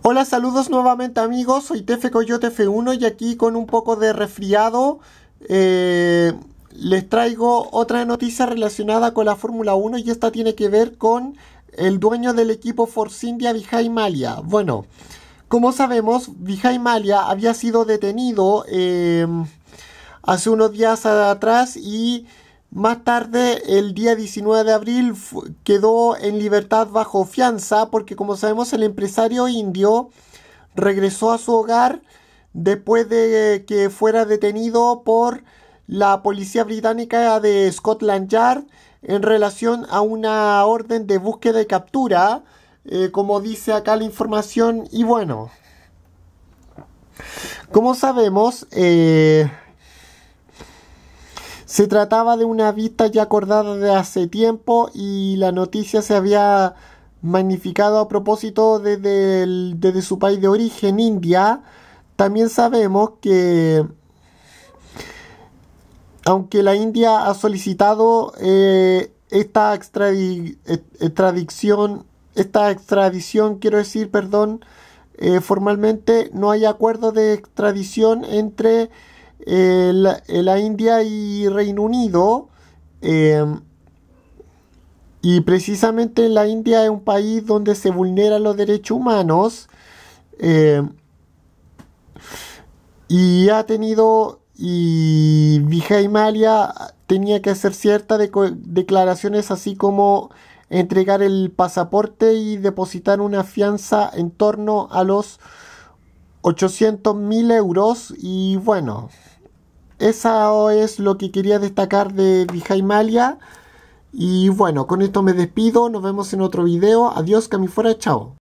Hola, saludos nuevamente amigos, soy Tefe Coyote F1 y aquí con un poco de resfriado eh, les traigo otra noticia relacionada con la Fórmula 1 y esta tiene que ver con el dueño del equipo Force India, Vijay Malia. Bueno, como sabemos, Vijay Malia había sido detenido eh, hace unos días atrás y más tarde, el día 19 de abril, quedó en libertad bajo fianza porque, como sabemos, el empresario indio regresó a su hogar después de que fuera detenido por la policía británica de Scotland Yard en relación a una orden de búsqueda y captura, eh, como dice acá la información, y bueno, como sabemos, eh, se trataba de una vista ya acordada de hace tiempo y la noticia se había magnificado a propósito desde, su país de origen, India. También sabemos que aunque la India ha solicitado eh, esta extradición, esta extradición, quiero decir, perdón, eh, formalmente no hay acuerdo de extradición entre la, India y Reino Unido. Em, y precisamente la India es un país donde se vulneran los derechos humanos. Em, y ha tenido. Y Vijay Malia tenía que hacer ciertas declaraciones, así como entregar el pasaporte y depositar una fianza en torno a los 800 mil euros y bueno, eso es lo que quería destacar de Vijaimalia Y bueno, con esto me despido, nos vemos en otro video. Adiós, fuera. chao.